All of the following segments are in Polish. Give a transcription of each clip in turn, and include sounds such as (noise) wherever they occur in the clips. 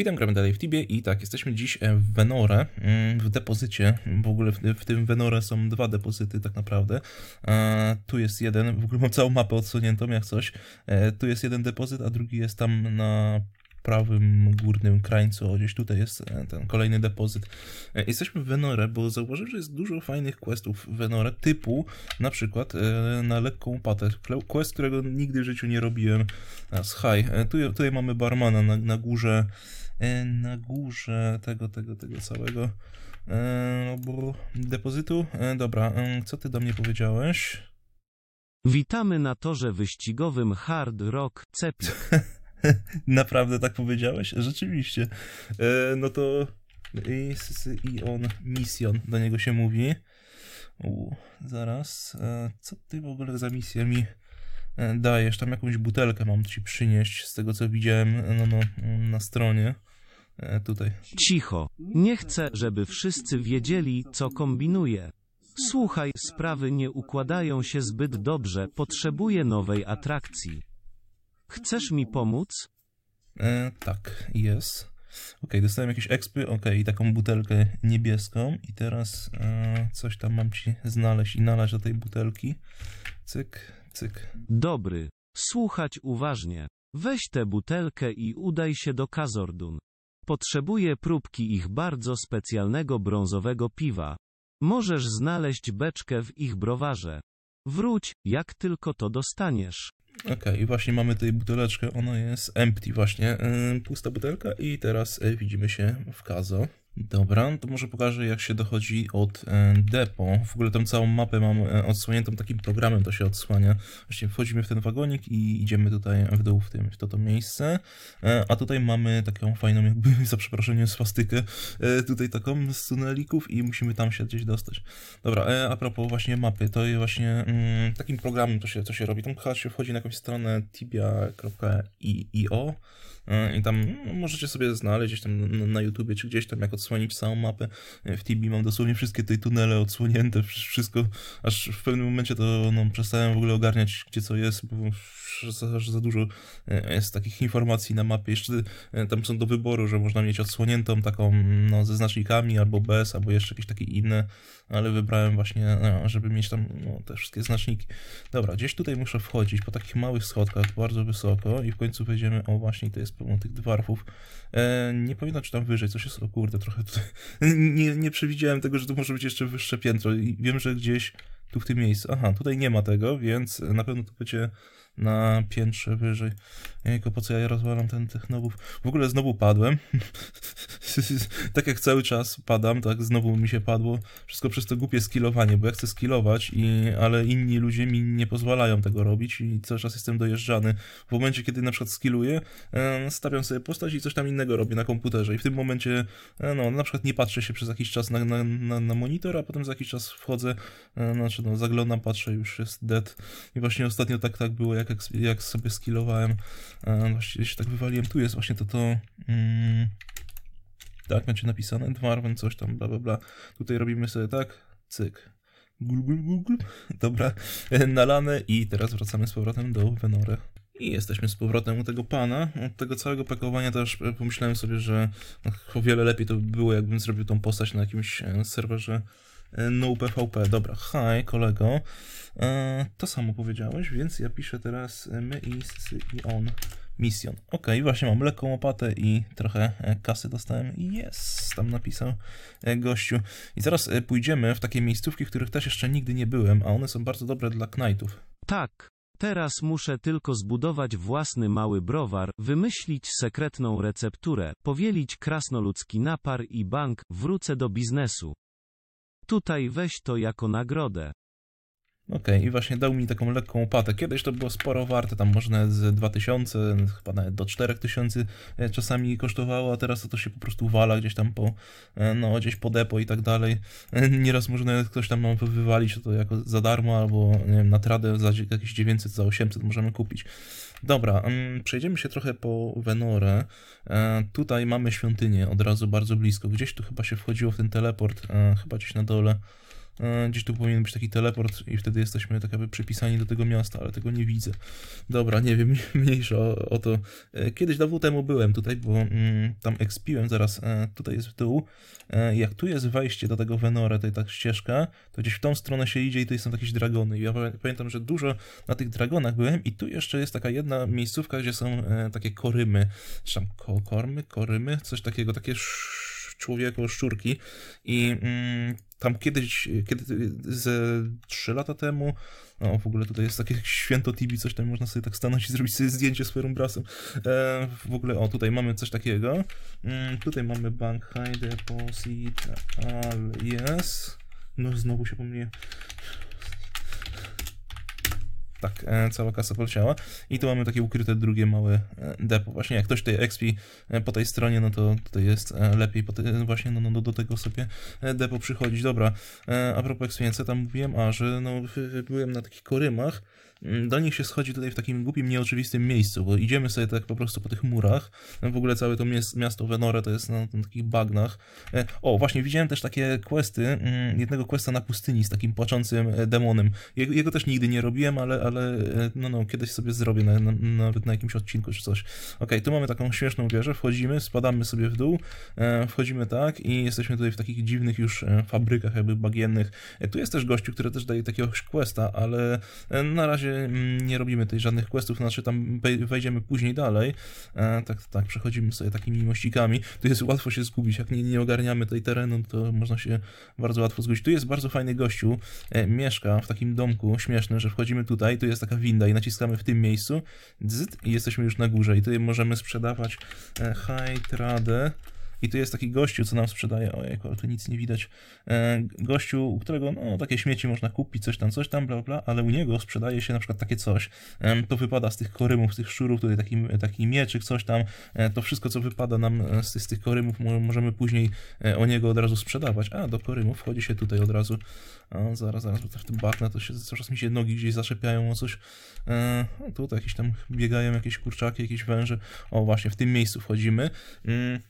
Witam, gramy dalej w Tibie i tak, jesteśmy dziś e, w Venore, mm, w depozycie, w ogóle w, w tym Venore są dwa depozyty tak naprawdę. E, tu jest jeden, w ogóle mam całą mapę odsuniętą jak coś. E, tu jest jeden depozyt, a drugi jest tam na prawym górnym krańcu, o gdzieś tutaj jest e, ten kolejny depozyt. E, jesteśmy w Venore, bo zauważyłem, że jest dużo fajnych questów w Venore, typu na przykład na lekką patę, quest, którego nigdy w życiu nie robiłem, z high. Tutaj, tutaj mamy barmana na, na górze E, na górze tego, tego, tego całego e, obu depozytu. E, dobra, co ty do mnie powiedziałeś? Witamy na torze wyścigowym Hard Rock cepi (laughs) Naprawdę tak powiedziałeś? Rzeczywiście. No to i on Mission, do niego się mówi. U, zaraz, co ty w ogóle za misję mi dajesz? Tam jakąś butelkę mam ci przynieść, z tego co widziałem no, no, na stronie. E, tutaj. Cicho. Nie chcę, żeby wszyscy wiedzieli, co kombinuję. Słuchaj, sprawy nie układają się zbyt dobrze, potrzebuję nowej atrakcji. Chcesz mi pomóc? E, tak, jest. Ok, dostałem jakieś ekspy. ok, i taką butelkę niebieską i teraz e, coś tam mam ci znaleźć i nalać do tej butelki. Cyk, cyk. Dobry. Słuchać uważnie. Weź tę butelkę i udaj się do Kazordun. Potrzebuję próbki ich bardzo specjalnego brązowego piwa. Możesz znaleźć beczkę w ich browarze. Wróć, jak tylko to dostaniesz. Okej, okay, właśnie mamy tutaj buteleczkę, ona jest empty właśnie, pusta butelka i teraz e, widzimy się w Kazo. Dobra, no to może pokażę jak się dochodzi od e, depo. W ogóle tą całą mapę mam e, odsłoniętą takim programem, to się odsłania. Właśnie wchodzimy w ten wagonik i idziemy tutaj w dół w, tym, w to, to miejsce. E, a tutaj mamy taką fajną jakby, (laughs) za przeproszeniem, swastykę tutaj taką z tunelików i musimy tam się gdzieś dostać. Dobra, a propos właśnie mapy, to jest właśnie mm, takim programem to się, to się robi. Tam się wchodzi na jakąś stronę tibia.io E, i tam no, możecie sobie znaleźć gdzieś tam na YouTubie, czy gdzieś tam, jak odsłonić całą mapę. E, w TB mam dosłownie wszystkie te tunele odsłonięte, wszystko, aż w pewnym momencie to no, przestałem w ogóle ogarniać, gdzie co jest, bo za, za dużo e, jest takich informacji na mapie. Jeszcze tam są do wyboru, że można mieć odsłoniętą taką no, ze znacznikami, albo bez, albo jeszcze jakieś takie inne ale wybrałem właśnie, żeby mieć tam no, te wszystkie znaczniki. Dobra, gdzieś tutaj muszę wchodzić po takich małych schodkach, bardzo wysoko i w końcu wejdziemy, o właśnie, to jest pełno tych dwarfów. E, nie powinno czy tam wyżej coś jest, o kurde, trochę tutaj, (laughs) nie, nie przewidziałem tego, że tu może być jeszcze wyższe piętro i wiem, że gdzieś tu w tym miejscu, aha, tutaj nie ma tego, więc na pewno to będzie na piętrze wyżej. Jejku, po co ja rozwalam ten technobów? W ogóle znowu padłem. (laughs) tak jak cały czas padam, tak znowu mi się padło. Wszystko przez to głupie skillowanie, bo ja chcę skillować, i, ale inni ludzie mi nie pozwalają tego robić i cały czas jestem dojeżdżany. W momencie, kiedy na przykład skilluję, stawiam sobie postać i coś tam innego robię na komputerze i w tym momencie, e, no, na przykład nie patrzę się przez jakiś czas na, na, na, na monitor, a potem za jakiś czas wchodzę, e, znaczy no, zaglądam, patrzę, już jest dead. I właśnie ostatnio tak, tak było, jak jak, jak sobie skillowałem, e, właściwie się tak wywaliłem, tu jest właśnie to to... Mm, tak, będzie napisane, Dwarven, coś tam, bla, bla, bla. Tutaj robimy sobie tak, cyk, gul, gul, gul, gul. (laughs) dobra, e, nalane i teraz wracamy z powrotem do Venore. I jesteśmy z powrotem u tego pana. Od tego całego pakowania też e, pomyślałem sobie, że no, o wiele lepiej to by było, jakbym zrobił tą postać na jakimś serwerze E, no PvP. Dobra, hi kolego. E, to samo powiedziałeś, więc ja piszę teraz e, my is i on mission. Ok, właśnie mam lekką łopatę i trochę e, kasy dostałem. Jest, tam napisał gościu. I zaraz pójdziemy w takie miejscówki, w których też jeszcze nigdy nie byłem, a one są bardzo dobre dla knajtów. Tak. Teraz muszę tylko zbudować własny mały browar, wymyślić sekretną recepturę, powielić krasnoludzki napar i bank, wrócę do biznesu. Tutaj weź to jako nagrodę. Okej, okay, i właśnie dał mi taką lekką opatę. Kiedyś to było sporo warte, tam można z 2000, chyba nawet do 4000 e, czasami kosztowało, a teraz to, to się po prostu wala gdzieś tam po, e, no gdzieś po depo i tak dalej. E, nieraz można ktoś tam wywalić to jako za darmo, albo nie wiem, na tradę za jakieś 900, za 800 możemy kupić. Dobra, mm, przejdziemy się trochę po Venore. Tutaj mamy świątynię od razu bardzo blisko. Gdzieś tu chyba się wchodziło w ten teleport, chyba gdzieś na dole. E, gdzieś tu powinien być taki teleport i wtedy jesteśmy tak jakby przypisani do tego miasta, ale tego nie widzę. Dobra, nie wiem, (laughs) mniejsza o, o, to. E, kiedyś dawno temu byłem tutaj, bo mm, tam expiłem zaraz, e, tutaj jest w dół. Jak tu jest wejście do tego Venore tej tak ścieżka, to gdzieś w tą stronę się idzie i to są jakieś dragony. Ja pamiętam, że dużo na tych dragonach byłem i tu jeszcze jest taka jedna miejscówka, gdzie są takie korymy, czy tam kormy, korymy, coś takiego, takie człowieko, szczurki i mm, tam kiedyś, kiedy, ze 3 lata temu, no w ogóle tutaj jest takie święto TV, coś tam można sobie tak stanąć i zrobić sobie zdjęcie z Ferumbrasem. E, w ogóle, o, tutaj mamy coś takiego. Mm, tutaj mamy bank high deposit, al yes. No znowu się po mnie tak, e, cała kasa poleciała. I tu mamy takie ukryte drugie małe e, depo. Właśnie jak ktoś tej XP e, po tej stronie, no to tutaj jest lepiej te, właśnie no, no, do tego sobie depo przychodzić. Dobra, a propos expiency, tam mówiłem, a że no, byłem na takich korymach, mm, do nich się schodzi tutaj w takim głupim, nieoczywistym miejscu, bo idziemy sobie tak po prostu po tych murach. No, w ogóle całe to miasto Venora to jest na, no, na takich bagnach. O, właśnie widziałem też takie questy, mm, jednego questa na pustyni z takim płaczącym demonem. Jego, jego też nigdy nie robiłem, ale ale e, no, no kiedyś sobie zrobię, na, na, nawet na jakimś odcinku czy coś. Ok, tu mamy taką śmieszną wieżę, wchodzimy, spadamy sobie w dół, e, wchodzimy tak i jesteśmy tutaj w takich dziwnych już e, fabrykach jakby bagiennych. Tu jest też gościu, który też daje jakiegoś questa, ale na razie mm, nie robimy tej żadnych questów, znaczy tam wejdziemy później dalej. Tak, tak, przechodzimy sobie takimi mościkami. Tu jest łatwo się zgubić, jak nie, nie ogarniamy tej terenu, to można się bardzo łatwo zgubić. Tu jest bardzo fajny gościu, mieszka w takim domku śmiesznym, że wchodzimy tutaj, tu jest taka winda i naciskamy w tym miejscu dzt, i jesteśmy już na górze i tutaj możemy sprzedawać e, high trade i tu jest taki gościu, co nam sprzedaje, ojej, ale tu nic nie widać, e, gościu, u którego no, takie śmieci można kupić, coś tam, coś tam, bla, bla, ale u niego sprzedaje się na przykład takie coś, to wypada z tych korymów, z tych szurów, tutaj taki, taki mieczyk, coś tam, e, to wszystko, co wypada nam e, z, z tych korymów, możemy później o niego od razu sprzedawać, a do korymów wchodzi się tutaj od razu, zaraz, zaraz, bo w tym baknę, to się, cały czas mi się nogi gdzieś zaczepiają o coś, e, no, tutaj jakieś tam biegają jakieś kurczaki, jakieś węże, o właśnie, w tym miejscu wchodzimy, mm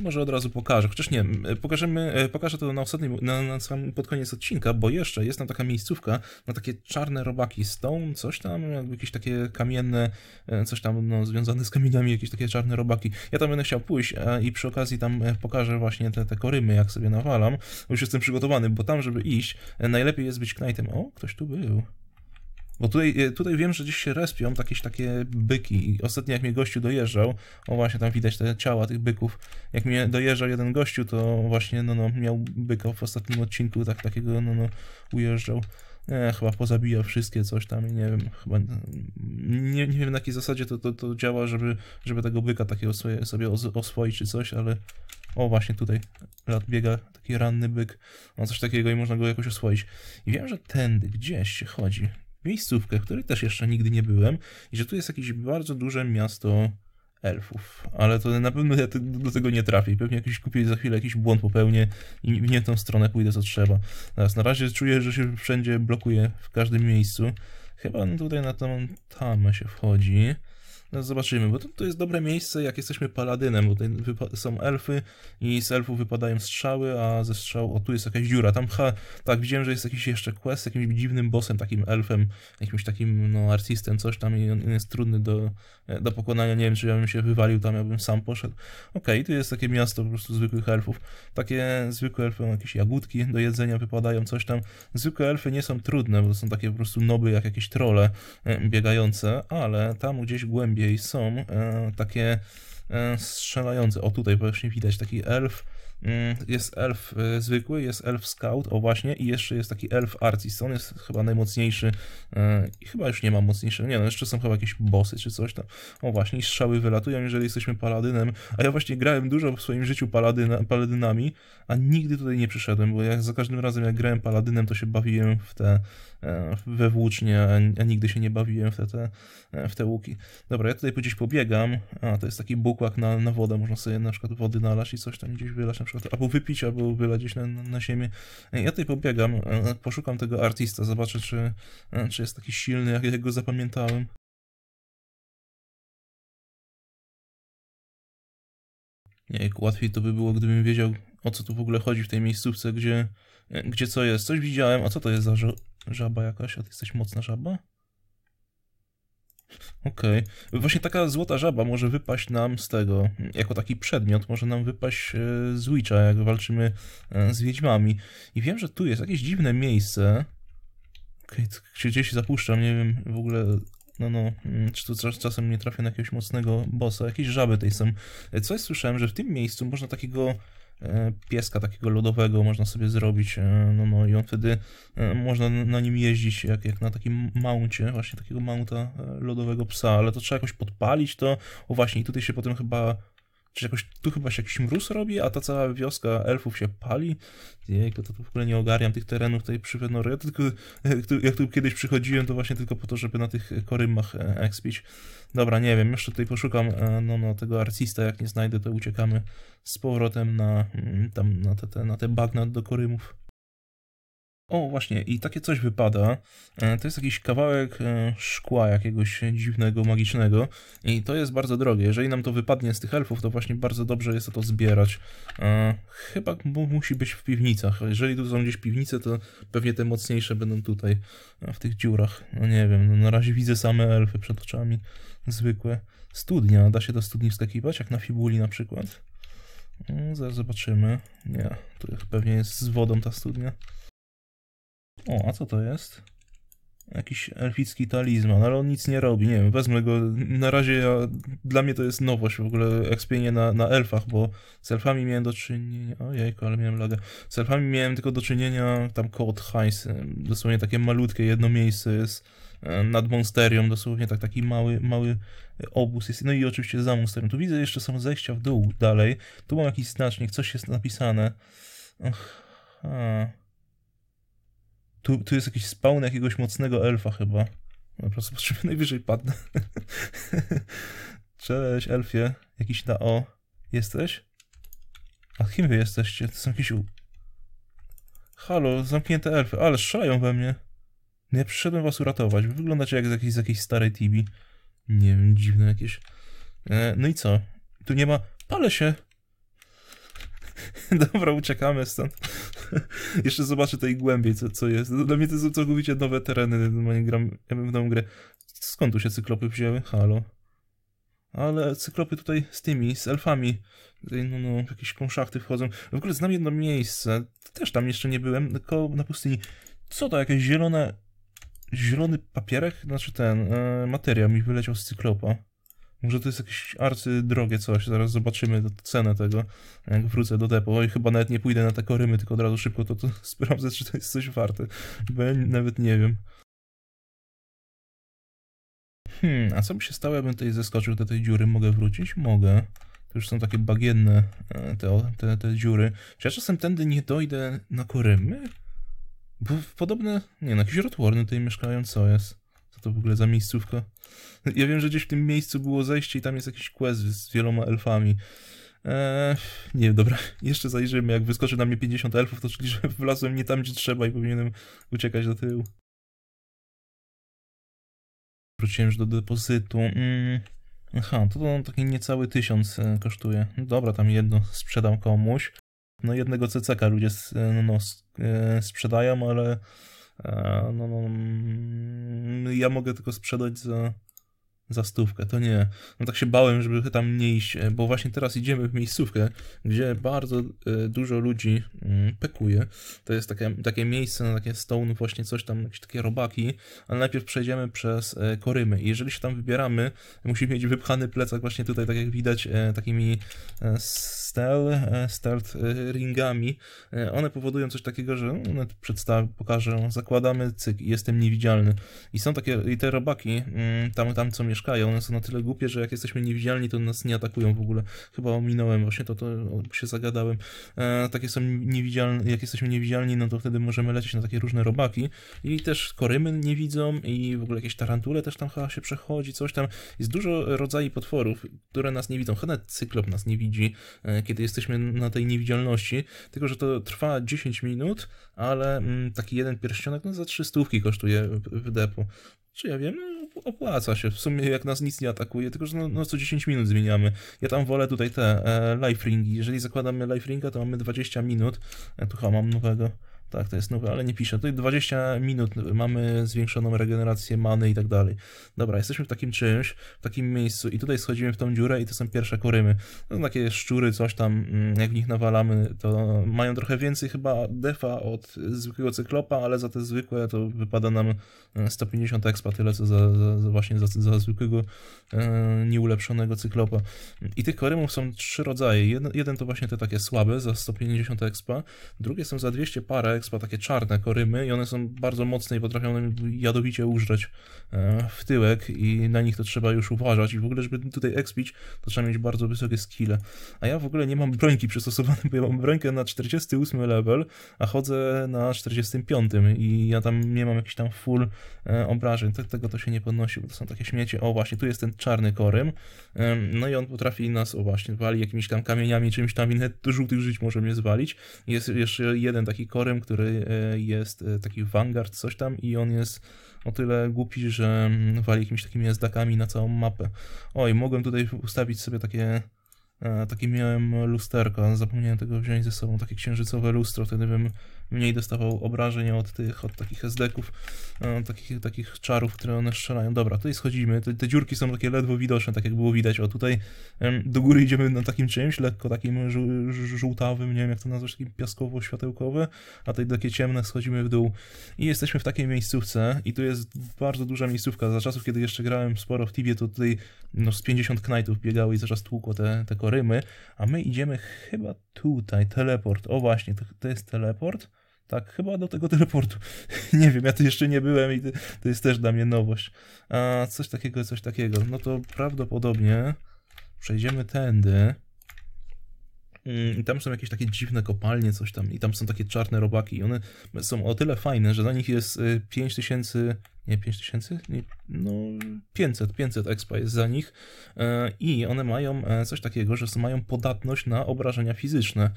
i może od razu pokażę, chociaż nie, pokażemy, e, pokażę to na ostatnim, na, na sam pod koniec odcinka, bo jeszcze jest tam taka miejscówka na takie czarne robaki stone, coś tam, jakby jakieś takie kamienne, e, coś tam no, związane z kamieniami, jakieś takie czarne robaki. Ja tam będę chciał pójść e, i przy okazji tam pokażę właśnie te, te korymy, jak sobie nawalam. Już jestem przygotowany, bo tam, żeby iść, najlepiej jest być knajtem. O, ktoś tu był. Bo tutaj, e, tutaj wiem, że gdzieś się respią jakieś takie byki. I ostatnio jak mnie gościu dojeżdżał, o właśnie tam widać te ciała tych byków. Jak mnie dojeżdżał jeden gościu, to właśnie no, no, miał byka w ostatnim odcinku, tak takiego no, no, ujeżdżał. Nie, chyba pozabija wszystkie coś tam i nie wiem, chyba nie, nie wiem na jakiej zasadzie to, to, to działa, żeby, żeby tego byka takiego sobie, sobie oswoić czy coś, ale o właśnie tutaj lat biega taki ranny byk, no coś takiego i można go jakoś oswoić. I wiem, że tędy gdzieś się chodzi, miejscówkę, w której też jeszcze nigdy nie byłem, i że tu jest jakieś bardzo duże miasto elfów, ale to na pewno ja do tego nie trafię. Pewnie jakiś kupię za chwilę jakiś błąd popełnię i nie w tą stronę pójdę co trzeba. Teraz na razie czuję, że się wszędzie blokuje w każdym miejscu. Chyba tutaj na tą tamę się wchodzi. No zobaczymy, bo to, to jest dobre miejsce, jak jesteśmy paladynem, bo tutaj są elfy i z elfów wypadają strzały, a ze strzał, o tu jest jakaś dziura, tam ha, tak, widziałem, że jest jakiś jeszcze quest z jakimś dziwnym bossem, takim elfem, jakimś takim, no, artistem, coś tam i on jest trudny do, e, do pokonania, nie wiem, czy ja bym się wywalił tam, ja bym sam poszedł. Okej, okay, tu jest takie miasto po prostu zwykłych elfów, takie zwykłe elfy, jakieś jagódki do jedzenia wypadają, coś tam. Zwykłe elfy nie są trudne, bo są takie po prostu noby, jak jakieś trole e, biegające, ale tam gdzieś głębiej są e, takie e, strzelające. O tutaj właśnie widać taki elf Mm. Jest elf y, zwykły, jest elf scout, o właśnie, i jeszcze jest taki elf artist. On jest chyba najmocniejszy y, i chyba już nie ma mocniejszego. Nie no, jeszcze są chyba jakieś bossy czy coś tam. O właśnie, strzały wylatują, jeżeli jesteśmy paladynem. A ja właśnie grałem dużo w swoim życiu paladyna, paladynami, a nigdy tutaj nie przyszedłem, bo ja za każdym razem jak grałem paladynem, to się bawiłem w te e, we włócznie, a nigdy się nie bawiłem w te, te, w te łuki. Dobra, ja tutaj gdzieś pobiegam. A, to jest taki bukłak na, na wodę, można sobie na przykład wody nalać i coś tam gdzieś wylać, na przykład przykład albo wypić, albo wylać gdzieś na, na ziemię. Ja tutaj pobiegam, e, poszukam tego artista, zobaczę, czy, e, czy jest taki silny, jak go zapamiętałem. Jak łatwiej to by było, gdybym wiedział, o co tu w ogóle chodzi w tej miejscówce, gdzie, e, gdzie co jest. Coś widziałem, a co to jest za żaba jakaś? A ty jesteś mocna żaba? Okej. Okay. Właśnie taka złota żaba może wypaść nam z tego, jako taki przedmiot, może nam wypaść e, z Witcha, jak walczymy e, z wiedźmami. I wiem, że tu jest jakieś dziwne miejsce, okay, gdzie gdzieś zapuszczam, nie wiem w ogóle, no no, mm, czy tu czasem nie trafię na jakiegoś mocnego bossa, jakieś żaby tej są. E, coś słyszałem, że w tym miejscu można takiego E, pieska takiego lodowego można sobie zrobić, e, no, no i on wtedy e, można na nim jeździć jak, jak na takim mouncie, właśnie takiego mounta lodowego psa, ale to trzeba jakoś podpalić to, o właśnie i tutaj się potem chyba czy jakoś tu chyba się jakiś mróz robi, a ta cała wioska elfów się pali? Jejku, to, to w ogóle nie ogarniam tych terenów tutaj przy Wenory. Ja tylko, jak tu kiedyś przychodziłem, to właśnie tylko po to, żeby na tych korymach e, expić. Dobra, nie wiem, jeszcze tutaj poszukam e, no, no, tego arcista, jak nie znajdę, to uciekamy z powrotem na, mm, tam, na, te, te na te bagna do korymów. O, właśnie, i takie coś wypada. E, to jest jakiś kawałek e, szkła jakiegoś dziwnego, magicznego i to jest bardzo drogie. Jeżeli nam to wypadnie z tych elfów, to właśnie bardzo dobrze jest to zbierać. E, chyba musi być w piwnicach. Jeżeli tu są gdzieś piwnice, to pewnie te mocniejsze będą tutaj, w tych dziurach. No nie wiem, no na razie widzę same elfy przed oczami. Zwykłe. Studnia, da się do studni wskakiwać, jak na fibuli na przykład. Mm, zaraz zobaczymy. Nie, tu pewnie jest z wodą ta studnia. O, a co to jest? Jakiś elficki talizman, ale on nic nie robi, nie wiem, wezmę go, na razie ja, dla mnie to jest nowość w ogóle, expienie na, na elfach, bo z elfami miałem do czynienia, ojejku, ale miałem lagę, z elfami miałem tylko do czynienia tam koło Tchajsy, dosłownie takie malutkie jedno miejsce jest e, nad Monsterią, dosłownie tak taki mały, mały e, obóz jest, no i oczywiście za Monsterią, tu widzę jeszcze są zejścia w dół dalej, tu mam jakiś znacznik, coś jest napisane, Aha. Tu, tu jest jakiś spawn jakiegoś mocnego elfa chyba. po prostu patrzymy, (laughs) najwyżej padnę. (laughs) Cześć, elfie. Jakiś na O. Jesteś? A kim wy jesteście? To są jakieś... U... Halo, zamknięte elfy. Ale szaleją we mnie. Nie ja przyszedłem was uratować. Wy wyglądacie jak z jakiejś, z jakiejś starej Tibi. Nie wiem, dziwne jakieś. E, no i co? Tu nie ma... Pale się! (laughs) Dobra, uciekamy stąd. (laughs) Jeszcze zobaczę tej głębiej, co, co jest. No, dla mnie to są całkowicie nowe tereny. gram, ja bym w tą grę. Skąd tu się cyklopy wzięły? Halo. Ale cyklopy tutaj z tymi, z elfami. Tutaj, no, no, jakieś konszachty wchodzą. W ogóle znam jedno miejsce. Też tam jeszcze nie byłem, tylko na pustyni. Co to, jakieś zielone. Zielony papierek? Znaczy ten, e, materiał mi wyleciał z cyklopa. Może to jest jakieś arcydrogie coś, zaraz zobaczymy cenę tego, jak wrócę do depo. i chyba nawet nie pójdę na te korymy, tylko od razu szybko to, to (laughs) sprawdzę, czy to jest coś warte, bo ja nawet nie wiem. Hmm, a co by się stało, jakbym tutaj zeskoczył do tej dziury? Mogę wrócić? Mogę. To już są takie bagienne e, te, te, te dziury. Czy ja czasem tędy nie dojdę na korymy? Bo podobne, nie na jakieś rotworny tutaj mieszkają, co jest? Co to w ogóle za miejscówka? Ja wiem, że gdzieś w tym miejscu było zejście i tam jest jakiś quest z wieloma elfami. Eee, nie, dobra, (laughs) jeszcze zajrzymy. Jak wyskoczy na mnie 50 elfów, to czyli, że (laughs) wlazłem nie tam, gdzie trzeba i powinienem uciekać do tyłu. Wróciłem już do depozytu. Mm. Aha, to, to taki niecały tysiąc e, kosztuje. No dobra, tam jedno sprzedam komuś. No jednego CCK ludzie e, no, no e, sprzedają, ale E, no, no, mm, ja mogę tylko sprzedać za, za stówkę, to nie. No tak się bałem, żeby tam nie iść, e, bo właśnie teraz idziemy w miejscówkę, gdzie bardzo e, dużo ludzi mm, pekuje. To jest takie, takie miejsce, na takie stone, właśnie coś tam, jakieś takie robaki, ale najpierw przejdziemy przez Korymy. I jeżeli się tam wybieramy, musimy mieć wypchany plecak właśnie tutaj, tak jak widać, takimi stel, e, e, ringami. E, one powodują coś takiego, że no, przedstawię, pokażę, zakładamy cyk jestem niewidzialny. I są takie, i te robaki mm, tam, tam co mieszkają, one są na tyle głupie, że jak jesteśmy niewidzialni, to nas nie atakują w ogóle. Chyba ominąłem właśnie to, to się zagadałem. E, takie są niewidzialne, jak jesteśmy niewidzialni, no to wtedy możemy lecieć na takie różne robaki i też korymy nie widzą i w ogóle jakieś tarantule też tam chyba się przechodzi, coś tam. Jest dużo rodzajów potworów, które nas nie widzą. Chyba cyklop nas nie widzi, kiedy jesteśmy na tej niewidzialności, tylko że to trwa 10 minut, ale mm, taki jeden pierścionek no, za 300 kosztuje w depu. Czy ja wiem, no, opłaca się. W sumie jak nas nic nie atakuje, tylko że no, no co 10 minut zmieniamy. Ja tam wolę tutaj te e, life ringi. Jeżeli zakładamy life ringa, to mamy 20 minut. E, tu chyba mam nowego. Tak, to jest nowe, ale nie piszę. Tutaj 20 minut mamy zwiększoną regenerację many i tak dalej. Dobra, jesteśmy w takim czymś, w takim miejscu i tutaj schodzimy w tą dziurę i to są pierwsze korymy. są takie szczury, coś tam, mm, jak w nich nawalamy, to mają trochę więcej chyba defa od zwykłego cyklopa, ale za te zwykłe to wypada nam 150 e, expa, tyle co za, za, za właśnie za, za zwykłego e, nieulepszonego cyklopa. I tych korymów są trzy rodzaje. Jeden, jeden to właśnie te takie słabe za 150 expa, drugie są za 200 parę Rex ma takie czarne korymy i one są bardzo mocne i potrafią nam jadowicie użrzeć e, w tyłek i na nich to trzeba już uważać i w ogóle, żeby tutaj expić, to trzeba mieć bardzo wysokie skille. A ja w ogóle nie mam brońki przystosowanej, bo ja mam brońkę na 48 level, a chodzę na 45 i ja tam nie mam jakichś tam full e, obrażeń, tego to się nie podnosi, bo to są takie śmiecie. O właśnie, tu jest ten czarny korym, no i on potrafi nas, o właśnie, wali jakimiś tam kamieniami, czymś tam, inne żółtych żyć może mnie zwalić. Jest jeszcze jeden taki korym, który e, jest e, taki Vanguard, coś tam i on jest o tyle głupi, że mm, wali jakimiś takimi jazdakami na całą mapę. Oj, mogłem tutaj ustawić sobie takie e, takie miałem lusterko, zapomniałem tego wziąć ze sobą, takie księżycowe lustro, wtedy bym mniej dostawał obrażeń od tych, od takich SD-ków, od e, takich, takich czarów, które one strzelają. Dobra, tutaj schodzimy, te, te, dziurki są takie ledwo widoczne, tak jak było widać, o tutaj do góry idziemy na takim czymś, lekko takim żółtawym, nie wiem jak to nazwać, takim piaskowo-światełkowy, a tutaj takie ciemne schodzimy w dół i jesteśmy w takiej miejscówce i tu jest bardzo duża miejscówka, za czasów kiedy jeszcze grałem sporo w Tibie, to tutaj no, z 50 knajtów biegały i zaraz tłukło te, te korymy, a my idziemy chyba tutaj, teleport, o właśnie, to, to jest teleport, tak, chyba do tego teleportu. (laughs) nie wiem, ja tu jeszcze nie byłem i to jest też dla mnie nowość. A coś takiego, coś takiego. No to prawdopodobnie przejdziemy tędy. Mm, I tam są jakieś takie dziwne kopalnie, coś tam. I tam są takie czarne robaki. I one są o tyle fajne, że na nich jest 5000 y, nie 5000? Nie, no 500, 500 expa jest za nich i one mają coś takiego, że mają podatność na obrażenia fizyczne,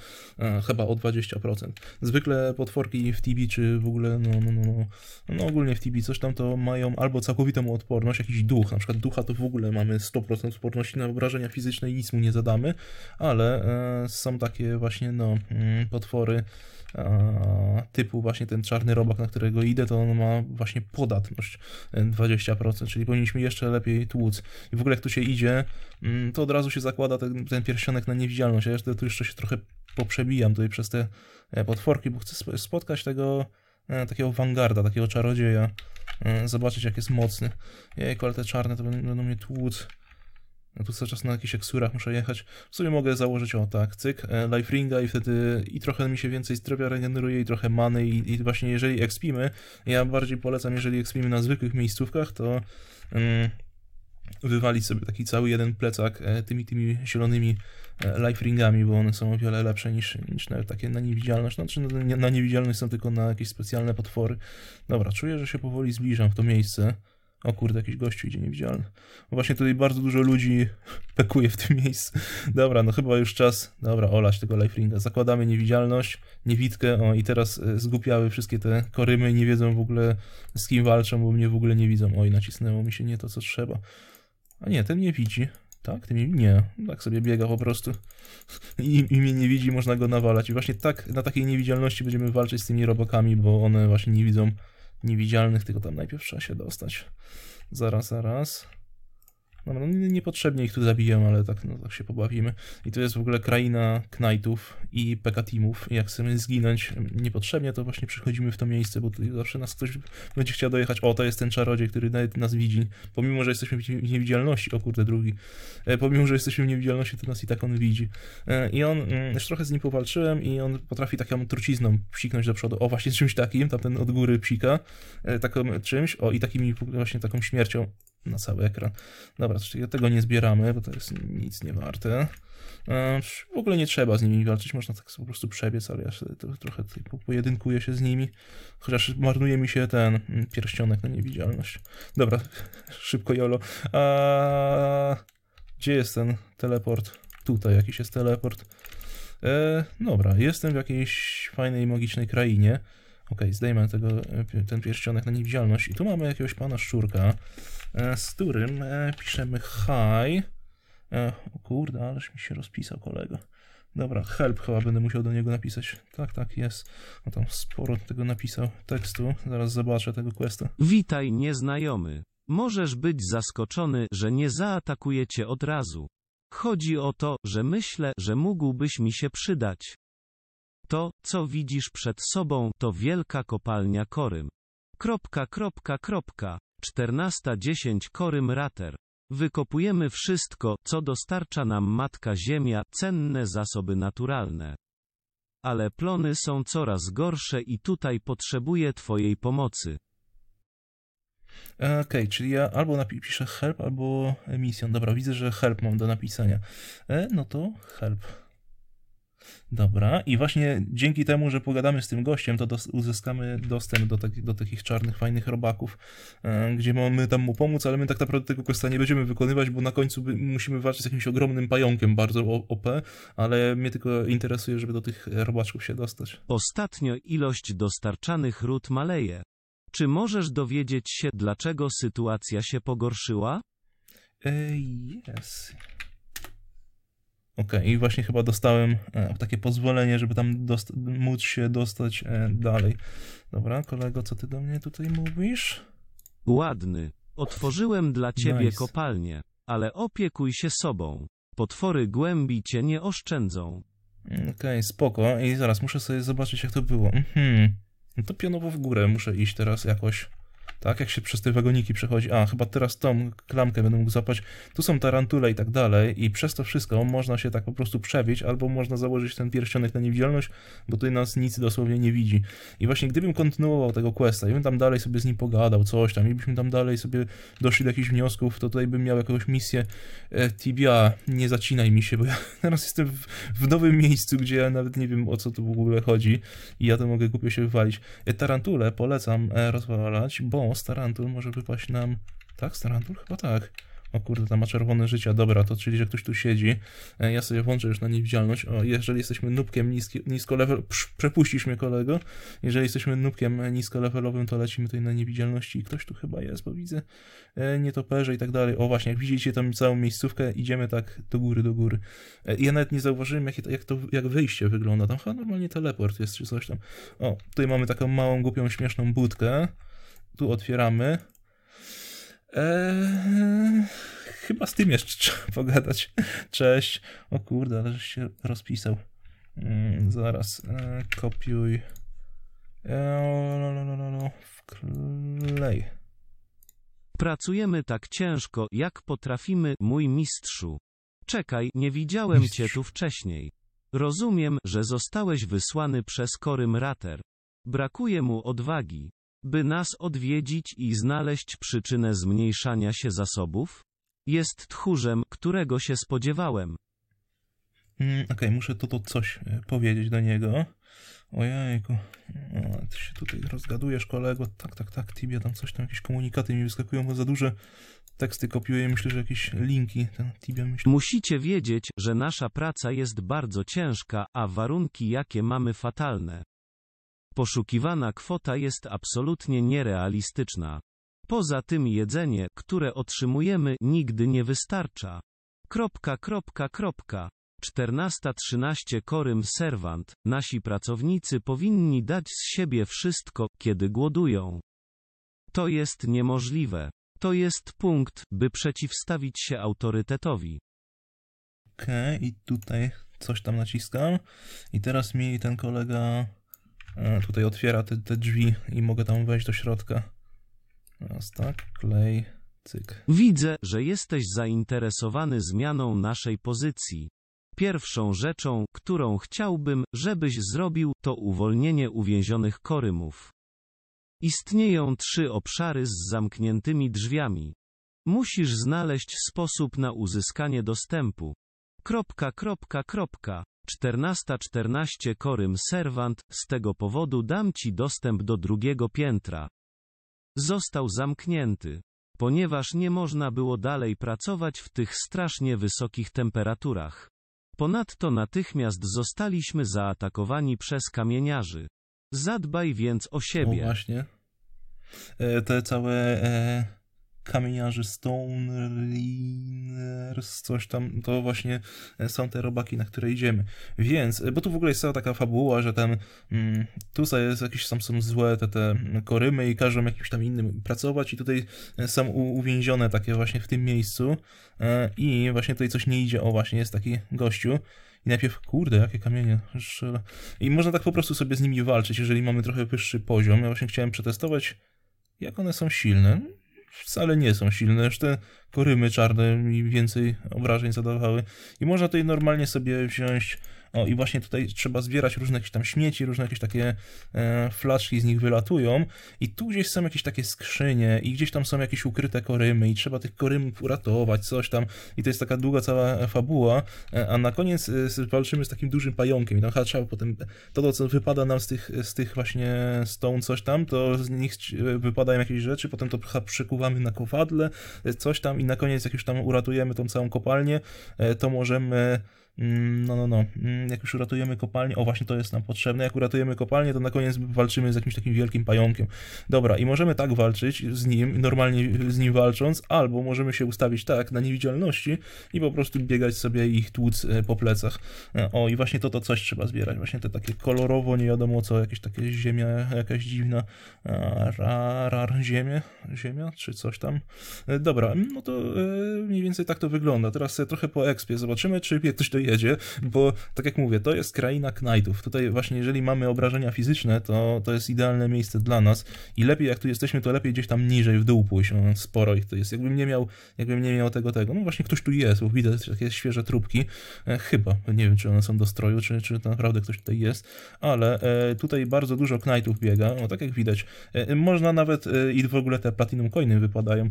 chyba o 20%. Zwykle potworki w TB czy w ogóle, no, no, no, no ogólnie w TB coś tam to mają albo całkowitą odporność, jakiś duch, na przykład ducha to w ogóle mamy 100% odporności na obrażenia fizyczne i nic mu nie zadamy, ale są takie właśnie, no, potwory, typu właśnie ten czarny robak, na którego idę, to on ma właśnie podatność 20%, e, czyli powinniśmy jeszcze lepiej tłuc. I w ogóle jak tu się idzie, mm, to od razu się zakłada ten, ten pierścionek na niewidzialność, ja jeszcze, tu jeszcze się trochę poprzebijam tutaj przez te e, potworki, bo chcę spotkać tego e, takiego vanguarda, takiego czarodzieja, zobaczyć jak jest mocny. Jejku, ale te czarne to będą mnie tłuc tu cały czas na jakichś eksurach muszę jechać. W sumie mogę założyć, o tak, cyk, e, life ringa i wtedy i trochę mi się więcej zdrowia regeneruje i trochę many i, i właśnie jeżeli expimy, ja bardziej polecam, jeżeli expimy na zwykłych miejscówkach, to mm, wywalić sobie taki cały jeden plecak e, tymi tymi zielonymi e, life ringami, bo one są o wiele lepsze niż, niż nawet takie na niewidzialność. Znaczy na niewidzialność są tylko na jakieś specjalne potwory. Dobra, czuję, że się powoli zbliżam w to miejsce. O kurde, jakiś gościu idzie niewidzialny. Bo właśnie tutaj bardzo dużo ludzi (laughs) pekuje w tym miejscu. Dobra, no chyba już czas. Dobra, olać tego liferinga. Zakładamy niewidzialność, niewidkę. O, i teraz e, zgupiały wszystkie te korymy nie wiedzą w ogóle z kim walczą, bo mnie w ogóle nie widzą. Oj, nacisnęło mi się nie to, co trzeba. A nie, ten nie widzi. Tak, ty mi nie, tak sobie biega po prostu (laughs) I, i mnie nie widzi, można go nawalać i właśnie tak, na takiej niewidzialności będziemy walczyć z tymi robakami, bo one właśnie nie widzą niewidzialnych, tylko tam najpierw trzeba się dostać. Zaraz, zaraz. Dobra, no niepotrzebnie ich tu zabiję, ale tak, no, tak się pobawimy. I to jest w ogóle kraina knajtów i pekatimów. Jak chcemy zginąć niepotrzebnie, to właśnie przychodzimy w to miejsce, bo zawsze nas ktoś będzie chciał dojechać. O, to jest ten czarodziej, który nas widzi. Pomimo, że jesteśmy w niewidzialności. O kurde, drugi. E, pomimo, że jesteśmy w niewidzialności, to nas i tak on widzi. E, I on, mm, już trochę z nim powalczyłem i on potrafi taką trucizną psiknąć do przodu. O, właśnie czymś takim, tamten od góry psika. E, taką czymś, o i takimi właśnie taką śmiercią na cały ekran. Dobra, czyli tego nie zbieramy, bo to jest nic nie warte. E, w ogóle nie trzeba z nimi walczyć, można tak po prostu przebiec, ale ja się trochę pojedynkuję się z nimi, chociaż marnuje mi się ten mm, pierścionek na niewidzialność. Dobra, (laughs) szybko jolo. A, gdzie jest ten teleport? Tutaj jakiś jest teleport. E, dobra, jestem w jakiejś fajnej, magicznej krainie. Ok, zdejmę tego, e, ten pierścionek na niewidzialność i tu mamy jakiegoś pana szczurka. E, z którym e, piszemy hi. E, o kurde, ależ mi się rozpisał kolego. Dobra, help chyba będę musiał do niego napisać. Tak, tak, jest. No tam sporo tego napisał tekstu. Zaraz zobaczę tego questa. Witaj, nieznajomy. Możesz być zaskoczony, że nie zaatakuje cię od razu. Chodzi o to, że myślę, że mógłbyś mi się przydać. To, co widzisz przed sobą, to wielka kopalnia korym. Kropka, kropka, kropka. 14.10 Korym Rater. Wykopujemy wszystko, co dostarcza nam Matka Ziemia, cenne zasoby naturalne. Ale plony są coraz gorsze i tutaj potrzebuję Twojej pomocy. E, okej, okay, czyli ja albo napiszę help, albo misję. Dobra, widzę, że help mam do napisania. E, no to help. Dobra, i właśnie dzięki temu, że pogadamy z tym gościem, to dos uzyskamy dostęp do, tak do takich czarnych, fajnych robaków, e, gdzie mamy tam mu pomóc, ale my tak naprawdę tego questa nie będziemy wykonywać, bo na końcu musimy walczyć z jakimś ogromnym pająkiem, bardzo OP, ale mnie tylko interesuje, żeby do tych robaczków się dostać. Ostatnio ilość dostarczanych ród maleje. Czy możesz dowiedzieć się, dlaczego sytuacja się pogorszyła? Yes. E, Okej, okay. i właśnie chyba dostałem e, takie pozwolenie, żeby tam móc się dostać e, dalej. Dobra, kolego, co ty do mnie tutaj mówisz? Ładny. Otworzyłem dla ciebie nice. kopalnię, ale opiekuj się sobą. Potwory głębi cię nie oszczędzą. Mm, okej, okay, spoko. I zaraz muszę sobie zobaczyć, jak to było. Mhm. No to pionowo w górę muszę iść teraz jakoś tak? Jak się przez te wagoniki przechodzi, a chyba teraz tą klamkę będę mógł zapać, tu są tarantule i tak dalej i przez to wszystko można się tak po prostu przebić albo można założyć ten pierścionek na niewidzialność, bo tutaj nas nic dosłownie nie widzi. I właśnie gdybym kontynuował tego questa i bym tam dalej sobie z nim pogadał, coś tam, i byśmy tam dalej sobie doszli do jakichś wniosków, to tutaj bym miał jakąś misję e, TBA, nie zacinaj mi się, bo ja (laughs) teraz jestem w, w, nowym miejscu, gdzie ja nawet nie wiem o co tu w ogóle chodzi i ja to mogę głupio się wywalić. E, tarantule polecam e, rozwalać, bo Starantul może wypaść nam... Tak, Starantul? Chyba tak. O kurde, tam ma czerwone życia, dobra, to czyli, że ktoś tu siedzi. E, ja sobie włączę już na niewidzialność. O, jeżeli jesteśmy nubkiem niski, nisko level, psz, przepuścisz mnie kolego. Jeżeli jesteśmy nubkiem nisko levelowym, to lecimy tutaj na niewidzialności i ktoś tu chyba jest, bo widzę e, nietoperze i tak dalej. O właśnie, jak widzicie tam całą miejscówkę, idziemy tak do góry, do góry. E, ja nawet nie zauważyłem, jak, jak to, jak wyjście wygląda. Tam chyba normalnie teleport jest czy coś tam. O, tutaj mamy taką małą, głupią, śmieszną budkę tu otwieramy. Eee, chyba z tym jeszcze (laughs) trzeba pogadać. Cześć. O kurde, ale żeś się rozpisał. Mm, zaraz. Eee, kopiuj. Eee, wklej. Pracujemy tak ciężko, jak potrafimy, mój mistrzu. Czekaj, nie widziałem cię tu wcześniej. Rozumiem, że zostałeś wysłany przez Korym Rater. Brakuje mu odwagi by nas odwiedzić i znaleźć przyczynę zmniejszania się zasobów? Jest tchórzem, którego się spodziewałem. Mm, Okej, okay, muszę to, to coś e, powiedzieć do niego. Ojejku, o, no, ty się tutaj rozgadujesz, kolego. Tak, tak, tak, Tibia, tam coś, tam jakieś komunikaty mi wyskakują, bo za duże teksty kopiuję, myślę, że jakieś linki. Ten Tibia myślę. Musicie wiedzieć, że nasza praca jest bardzo ciężka, a warunki, jakie mamy, fatalne. Poszukiwana kwota jest absolutnie nierealistyczna. Poza tym jedzenie, które otrzymujemy, nigdy nie wystarcza. Kropka, kropka, kropka. 14.13 Korym Servant, nasi pracownicy powinni dać z siebie wszystko, kiedy głodują. To jest niemożliwe. To jest punkt, by przeciwstawić się autorytetowi. Okej, okay, i tutaj coś tam naciskam. I teraz mi ten kolega E, tutaj otwiera te, te drzwi i mogę tam wejść do środka. Raz tak, klej, cyk. Widzę, że jesteś zainteresowany zmianą naszej pozycji. Pierwszą rzeczą, którą chciałbym, żebyś zrobił, to uwolnienie uwięzionych korymów. Istnieją trzy obszary z zamkniętymi drzwiami. Musisz znaleźć sposób na uzyskanie dostępu. Kropka, kropka, kropka. 14.14 Korym Servant z tego powodu dam ci dostęp do drugiego piętra. Został zamknięty. Ponieważ nie można było dalej pracować w tych strasznie wysokich temperaturach. Ponadto natychmiast zostaliśmy zaatakowani przez kamieniarzy. Zadbaj więc o siebie. No właśnie. E, te całe e, kamieniarzy Stone Liners, coś tam, to właśnie są te robaki, na które idziemy. Więc, bo tu w ogóle jest cała taka fabuła, że tam mm, tutaj jest jakieś, tam są złe te, te korymy i każą jakimś tam innym pracować i tutaj są uwięzione takie właśnie w tym miejscu e, i właśnie tutaj coś nie idzie, o właśnie jest taki gościu i najpierw, kurde, jakie kamienie. I można tak po prostu sobie z nimi walczyć, jeżeli mamy trochę wyższy poziom. Ja właśnie chciałem przetestować, jak one są silne wcale nie są silne. Już te korymy czarne mi więcej obrażeń zadawały. I można tutaj normalnie sobie wziąć no i właśnie tutaj trzeba zbierać różne jakieś tam śmieci, różne jakieś takie e, flaszki z nich wylatują i tu gdzieś są jakieś takie skrzynie i gdzieś tam są jakieś ukryte korymy i trzeba tych korymów uratować, coś tam i to jest taka długa cała e, fabuła, e, a na koniec e, walczymy z takim dużym pająkiem i tam trzeba potem to, to co wypada nam z tych, z tych właśnie stone coś tam, to z nich wypadają jakieś rzeczy, potem to przykuwamy na kowadle, coś tam i na koniec jak już tam uratujemy tą całą kopalnię, to możemy Mm, no, no, no. Mm, jak już uratujemy kopalnię, o właśnie to jest nam potrzebne. Jak uratujemy kopalnię, to na koniec walczymy z jakimś takim wielkim pająkiem. Dobra, i możemy tak walczyć z nim, normalnie z nim walcząc, albo możemy się ustawić tak na niewidzialności i po prostu biegać sobie i ich tłuc e, po plecach. E, o, i właśnie to to coś trzeba zbierać. Właśnie te takie kolorowo, nie wiadomo co, jakieś takie ziemia, jakaś dziwna rarar, ziemia, ziemia, czy coś tam. E, dobra, no to mniej więcej tak to wygląda. Teraz trochę po ekspie zobaczymy, czy ktoś dojedzie jedzie, mhm. bo tak jak mówię, to jest kraina knightów Tutaj właśnie jeżeli mamy obrażenia fizyczne, to, to jest idealne miejsce dla nas i lepiej jak tu jesteśmy, to lepiej gdzieś tam niżej w dół pójść, no, sporo ich to jest. Jakbym nie miał, jakbym nie miał tego, tego, no właśnie ktoś tu jest, bo widać takie świeże trubki, e, chyba, nie wiem czy one są do stroju, czy, czy naprawdę ktoś tutaj jest, ale e, tutaj bardzo dużo knajtów biega, no tak jak widać, e, można nawet, i w ogóle te platinum coiny wypadają,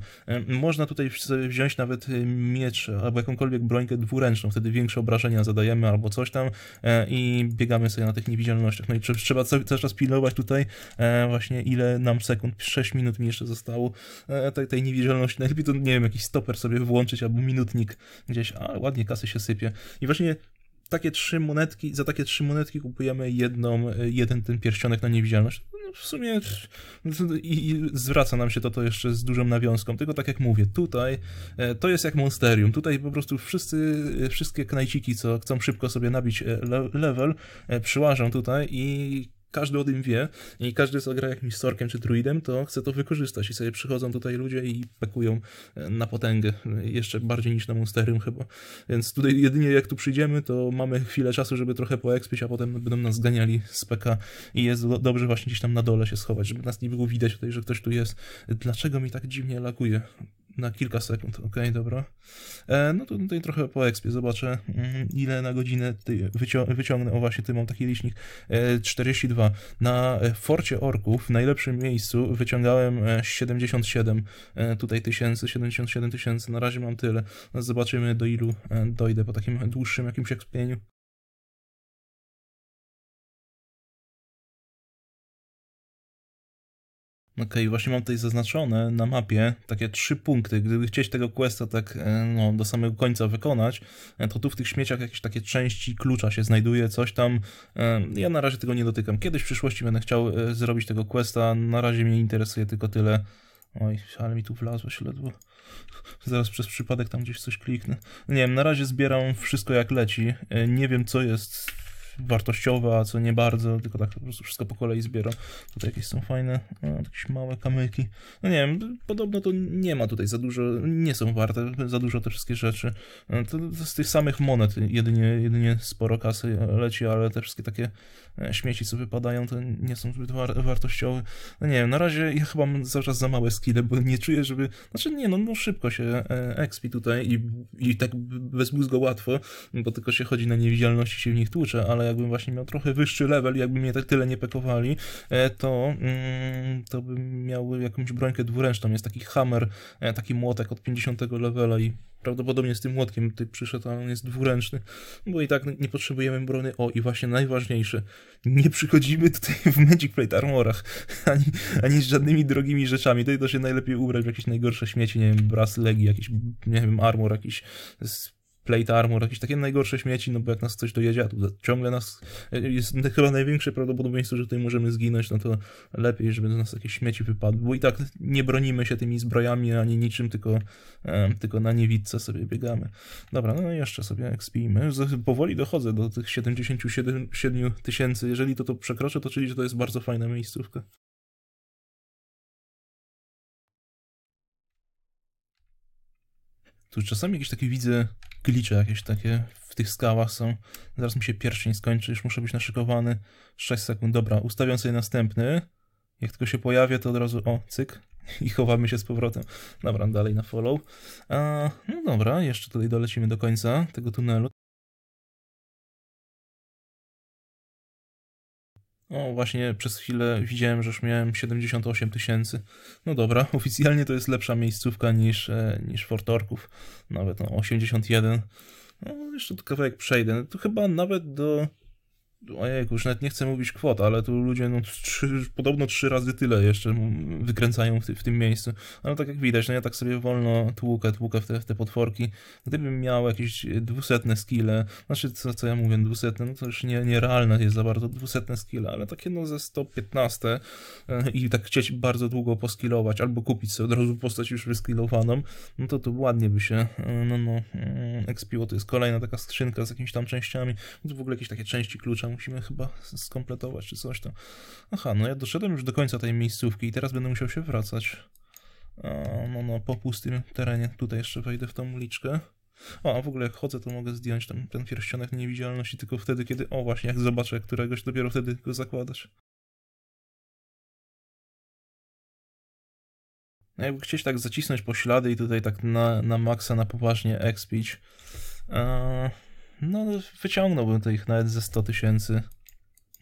można tutaj wziąć nawet miecz albo jakąkolwiek brońkę dwuręczną, wtedy większe obrażenia obrażenia zadajemy albo coś tam e, i biegamy sobie na tych niewidzialnościach. No i trzeba cały czas pilnować tutaj e, właśnie ile nam sekund, 6 minut mi jeszcze zostało e, tej, tej niewidzialności. Najlepiej to, nie wiem, jakiś stoper sobie włączyć albo minutnik gdzieś, a ładnie kasy się sypie. I właśnie takie trzy monetki, za takie trzy monetki kupujemy jedną, jeden ten pierścionek na niewidzialność w sumie i, zwraca nam się to, to jeszcze z dużą nawiązką. Tylko tak jak mówię, tutaj e, to jest jak Monsterium. Tutaj po prostu wszyscy, e, wszystkie knajciki, co chcą szybko sobie nabić e, level, przyłażą tutaj i każdy o tym wie i każdy, zagra gra jakimś sorkiem czy druidem, to chce to wykorzystać i sobie przychodzą tutaj ludzie i pekują e, na potęgę, e, jeszcze bardziej niż na Monsterym chyba. Więc tutaj jedynie jak tu przyjdziemy, to mamy chwilę czasu, żeby trochę poekspić, a potem będą nas zganiali z PK i jest dobrze właśnie gdzieś tam na dole się schować, żeby nas nie było widać tutaj, że ktoś tu jest. Dlaczego mi tak dziwnie laguje? na kilka sekund, Ok, dobra. E, no to tutaj trochę po ekspie. zobaczę, mm, ile na godzinę wycią- wyciągnę. O właśnie, ty mam taki licznik, e, 42. Na e, Forcie Orków, w najlepszym miejscu, wyciągałem 77 e, e, tutaj tysięcy, 77 tysięcy, na razie mam tyle. Zobaczymy do ilu e, dojdę po takim dłuższym jakimś ekspieniu. Okej, okay, właśnie mam tutaj zaznaczone na mapie takie trzy punkty. Gdyby chcieć tego questa tak e, no, do samego końca wykonać, e, to tu w tych śmieciach jakieś takie części klucza się znajduje, coś tam. E, ja na razie tego nie dotykam. Kiedyś w przyszłości będę chciał zrobić tego questa, na razie mnie interesuje tylko tyle. Oj, ale mi tu się ledwo. Zaraz przez przypadek tam gdzieś coś kliknę. Nie wiem, na razie zbieram wszystko jak leci. Nie wiem co jest wartościowe, a co nie bardzo, tylko tak po prostu wszystko po kolei zbieram. Tutaj jakieś są fajne, jakieś małe kamyki. No nie wiem, podobno to nie ma tutaj za dużo, nie są warte za dużo te wszystkie rzeczy. E, to, to z tych samych monet jedynie, jedynie sporo kasy e, leci, ale te wszystkie takie e, śmieci, co wypadają, to nie są zbyt war- wartościowe. No nie wiem, na razie ja chyba mam cały czas za małe skille, bo nie czuję, żeby... Znaczy nie, no, no szybko się expi tutaj i, i tak bez mózgu łatwo, bo tylko się chodzi na niewidzialności, się w nich tłucze, ale jakbym właśnie miał trochę wyższy level, i jakby mnie tak tyle nie pekowali, e, to, mm, to bym miał jakąś brońkę dwuręczną. Jest taki hammer, e, taki młotek od 50 levela i prawdopodobnie z tym młotkiem ty przyszedł, ale on jest dwuręczny, bo i tak nie potrzebujemy brony. O, i właśnie najważniejsze, nie przychodzimy tutaj w Magic Plate armorach, (laughs) ani, ani z żadnymi drogimi rzeczami. Tutaj to się najlepiej ubrać w jakieś najgorsze śmieci, nie wiem, bras legi, jakiś, nie wiem, armor, jakiś z plate armor, jakieś takie najgorsze śmieci, no bo jak nas coś dojedzie, a tu ciągle nas jest (laughs) chyba największe prawdopodobieństwo, że tutaj możemy zginąć, no to lepiej, żeby do nas jakieś śmieci wypadły, bo i tak nie bronimy się tymi zbrojami ani niczym, tylko, e, tylko na niewidce sobie biegamy. Dobra, no jeszcze sobie ekspijmy. Powoli dochodzę do tych 77 tysięcy, jeżeli to to przekroczę, to czyli, że to jest bardzo fajna miejscówka. Tu czasami jakieś takie widzę glicze jakieś takie w tych skałach są. Zaraz mi się pierścień skończy, już muszę być naszykowany. 6 sekund, dobra, ustawiam sobie następny. Jak tylko się pojawia, to od razu, o, cyk, (laughs) i chowamy się z powrotem. Dobra, dalej na follow. A, no dobra, jeszcze tutaj dolecimy do końca tego tunelu. No właśnie przez chwilę widziałem, że już miałem 78 tysięcy. No dobra, (laughs) oficjalnie to jest lepsza miejscówka niż, e, niż Fortorków. Nawet no, 81. No jeszcze kawałek przejdę. No, to chyba nawet do Ojej, już nawet nie chcę mówić kwot, ale tu ludzie no, trzy, podobno trzy razy tyle jeszcze wykręcają w, ty, w, tym miejscu. Ale tak jak widać, no ja tak sobie wolno tłukę, tłukę w te, w te potworki. Gdybym miał jakieś dwusetne skille, znaczy co, co ja mówię, dwusetne, no to już nie, nierealne jest za bardzo dwusetne skille, ale takie no ze 115 e, i tak chcieć bardzo długo poskilować, albo kupić sobie od razu postać już wyskillowaną, no to tu ładnie by się, e, no no, expiło. To jest kolejna taka skrzynka z jakimiś tam częściami, no to w ogóle jakieś takie części klucza musimy chyba skompletować czy coś tam. Aha, no ja doszedłem już do końca tej miejscówki i teraz będę musiał się wracać. A, no, no, po pustym terenie. Tutaj jeszcze wejdę w tą uliczkę. O, a w ogóle jak chodzę, to mogę zdjąć ten, ten pierścionek niewidzialności tylko wtedy, kiedy... O, właśnie, jak zobaczę któregoś, dopiero wtedy go zakładasz No jakby chcieć tak zacisnąć poślady i tutaj tak na, na maksa, na poważnie expić. Eee... No, wyciągnąłbym to ich nawet ze 100 tysięcy.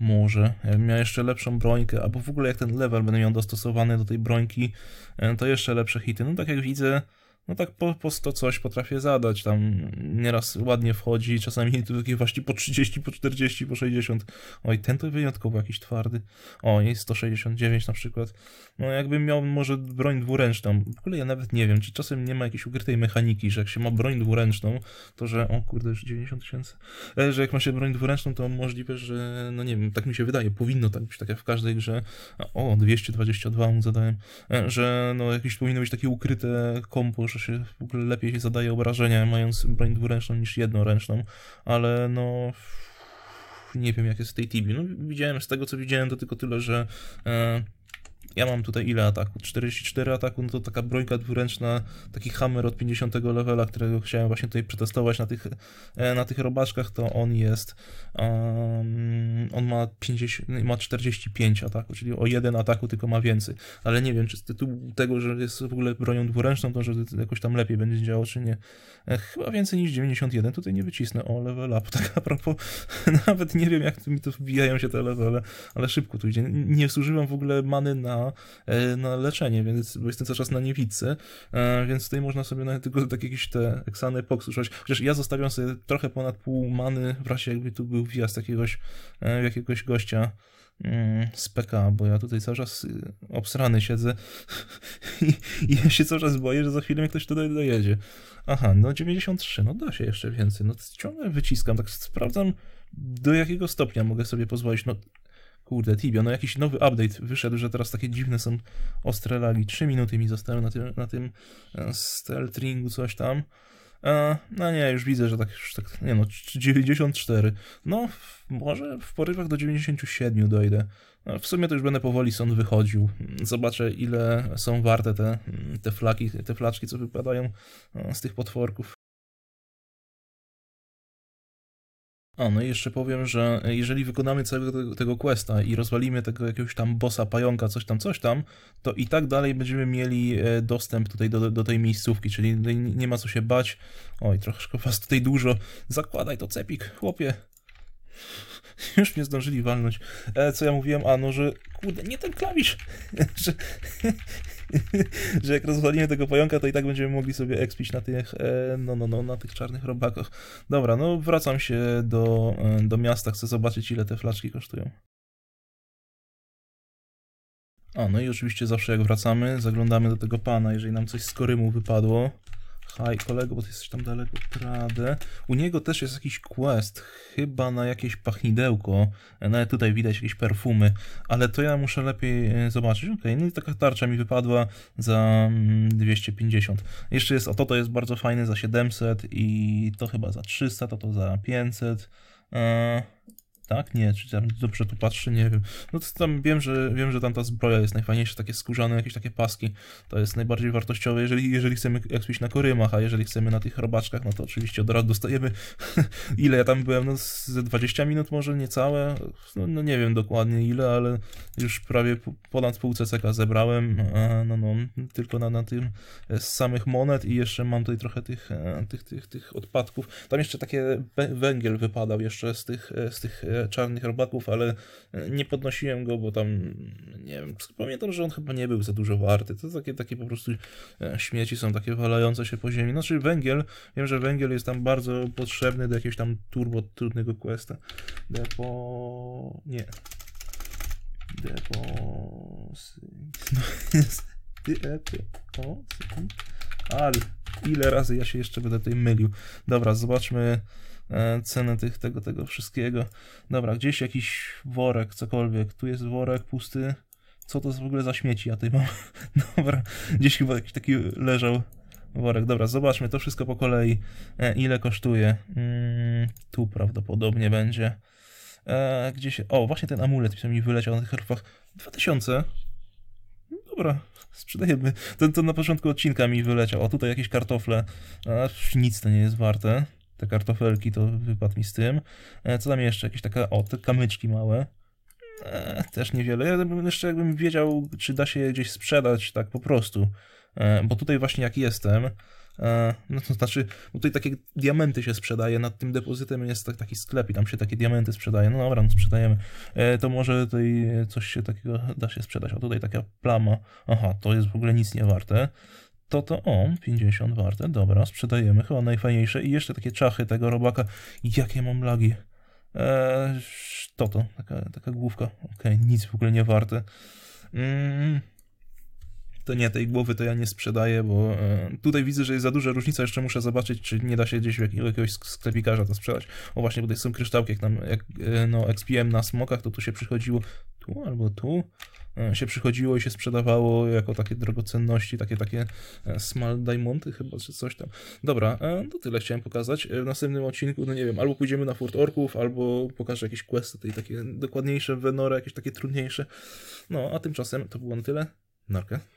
Może. Jakbym miał jeszcze lepszą brońkę, albo w ogóle jak ten level będę miał dostosowany do tej brońki, e, to jeszcze lepsze hity. No tak jak widzę, no tak po, po coś potrafię zadać, tam nieraz ładnie wchodzi, czasami tu takie właśnie po 30, po 40, po 60, oj ten to wyjątkowo jakiś twardy, o jest 169 na przykład, no jakbym miał może broń dwuręczną, w ogóle ja nawet nie wiem, czy czasem nie ma jakiejś ukrytej mechaniki, że jak się ma broń dwuręczną, to że, o kurde już 90 tysięcy, e, że jak ma się broń dwuręczną, to możliwe, że, no nie wiem, tak mi się wydaje, powinno tak być, tak jak w każdej grze, o 222 mu zadałem, e, że no jakieś powinno być takie ukryte kompo, że się w ogóle lepiej się zadaje obrażenia mając broń dwuręczną niż jednoręczną, ale no nie wiem jak jest w tej Tibi. No, widziałem z tego co widziałem to tylko tyle, że e, ja mam tutaj ile ataku? 44 ataku, no to taka brońka dwuręczna, taki hammer od 50 levela, którego chciałem właśnie tutaj przetestować na tych, e, na tych robaczkach, to on jest, um, on ma, 50, no ma 45 ataku, czyli o jeden ataku tylko ma więcej, ale nie wiem, czy z tytułu tego, że jest w ogóle bronią dwuręczną, to że jakoś tam lepiej będzie działało, czy nie. E, chyba więcej niż 91 tutaj nie wycisnę o level up, (laughs) tak a propos, nawet nie wiem, jak mi to wbijają się te levele, ale szybko tu idzie. Nie zużywam w ogóle many na E, na, leczenie, więc bo jestem cały czas na niewicy, e, więc tutaj można sobie na tylko tak jakieś te eksany pox Chociaż ja zostawiam sobie trochę ponad pół many w razie jakby tu był wjazd jakiegoś, e, jakiegoś gościa mm, z PK, bo ja tutaj cały czas obsrany siedzę (laughs) i, ja się cały czas boję, że za chwilę ktoś tutaj dojedzie. Aha, no 93, no da się jeszcze więcej, no ciągle wyciskam, tak sprawdzam do jakiego stopnia mogę sobie pozwolić, no Kurde, Tibia, no jakiś nowy update wyszedł, że teraz takie dziwne są ostre lagi. 3 minuty mi zostały na tym, na tym e, steltringu, coś tam. E, no nie, już widzę, że tak, już tak, nie no, 94. No, może w porywach do 97 dojdę. E, w sumie to już będę powoli sąd wychodził. Zobaczę, ile są warte te, te flaki, te flaczki, co wypadają z tych potworków. A, no i jeszcze powiem, że jeżeli wykonamy całego tego, questa i rozwalimy tego jakiegoś tam bossa, pająka, coś tam, coś tam, to i tak dalej będziemy mieli e, dostęp tutaj do, do tej miejscówki, czyli nie ma co się bać. Oj, troszkę was tutaj dużo. Zakładaj to cepik, chłopie. (laughs) Już mnie zdążyli walnąć. E, co ja mówiłem? A no, że kurde, nie ten klawisz. (laughs) że, (laughs) że jak rozwalimy tego pająka, to i tak będziemy mogli sobie ekspić na tych, e, no, no, no, na tych czarnych robakach. Dobra, no wracam się do, e, do miasta, chcę zobaczyć ile te flaczki kosztują. A, no i oczywiście zawsze jak wracamy, zaglądamy do tego pana, jeżeli nam coś z korymu wypadło. Aj, kolego, bo ty jesteś tam daleko, Prade. U niego też jest jakiś quest, chyba na jakieś pachnidełko. E, nawet tutaj widać jakieś perfumy, ale to ja muszę lepiej e, zobaczyć. Ok, no i taka tarcza mi wypadła za 250. Mm, Jeszcze jest, o to, to jest bardzo fajne za 700 i to chyba za 300, to to za 500. Eee tak? Nie, czy tam dobrze tu patrzy, nie wiem. No to tam wiem, że wiem, że tam ta zbroja jest najfajniejsza, takie skórzane, jakieś takie paski. To jest najbardziej wartościowe, jeżeli, jeżeli chcemy ekspić na korymach, a jeżeli chcemy na tych robaczkach, no to oczywiście od razu dostajemy (laughs) ile ja tam byłem, no ze 20 minut może niecałe, no, no nie wiem dokładnie ile, ale już prawie ponad pół CCK zebrałem, no no, tylko na, na tym e, z samych monet i jeszcze mam tutaj trochę tych, e, tych, tych, tych odpadków. Tam jeszcze takie węgiel wypadał jeszcze z tych, e, z tych czarnych robaków, ale e, nie podnosiłem go, bo tam nie wiem, pamiętam, że on chyba nie był za dużo warty. To takie, takie po prostu e, śmieci są takie walające się po ziemi. Znaczy węgiel, wiem, że węgiel jest tam bardzo potrzebny do jakiegoś tam turbo trudnego questa. Depo... nie. Depo... No jest... Ale ile razy ja się jeszcze będę tutaj mylił. Dobra, zobaczmy E, ceny tych, tego, tego wszystkiego. Dobra, gdzieś jakiś worek, cokolwiek. Tu jest worek pusty. Co to jest w ogóle za śmieci? Ja tutaj mam. (laughs) Dobra, gdzieś chyba jakiś taki leżał worek. Dobra, zobaczmy to wszystko po kolei. E, ile kosztuje? Mm, tu prawdopodobnie będzie. E, gdzieś. O, właśnie ten amulet mi wyleciał na tych herfach. 2000. Dobra, sprzedajemy. Ten, ten na początku odcinka mi wyleciał. O, tutaj jakieś kartofle. nic to nie jest warte te kartofelki, to wypadł mi z tym. E, co tam jeszcze? Jakieś taka, o, te kamyczki małe. E, też niewiele. Ja bym jeszcze jakbym wiedział, czy da się je gdzieś sprzedać tak po prostu. E, bo tutaj właśnie jak jestem, no to znaczy, tutaj takie diamenty się sprzedaje, nad tym depozytem jest tak, taki sklep i tam się takie diamenty sprzedaje. No dobra, no sprzedajemy. To może tutaj coś się takiego da się sprzedać. O, tutaj taka plama. Aha, to jest w ogóle nic nie warte to to on, 50 warte, dobra, sprzedajemy chyba najfajniejsze i jeszcze takie czachy tego robaka, jakie mam lagi, eee, to to, taka, taka główka, ok, nic w ogóle nie warte, mm, to nie, tej głowy to ja nie sprzedaję, bo e, tutaj widzę, że jest za duża różnica, jeszcze muszę zobaczyć, czy nie da się gdzieś u jakiegoś sklepikarza to sprzedać, o właśnie, tutaj są kryształki, jak tam, jak, e, no, XPM na smokach, to tu się przychodziło, tu albo tu, E, się przychodziło i się sprzedawało jako takie drogocenności, takie takie e, small diamondy chyba, czy coś tam. Dobra, e, to tyle chciałem pokazać. W następnym odcinku, no nie wiem, albo pójdziemy na Fort Orków, albo pokażę jakieś questy tej takie dokładniejsze, Venora, jakieś takie trudniejsze. No, a tymczasem to było na tyle. Narkę.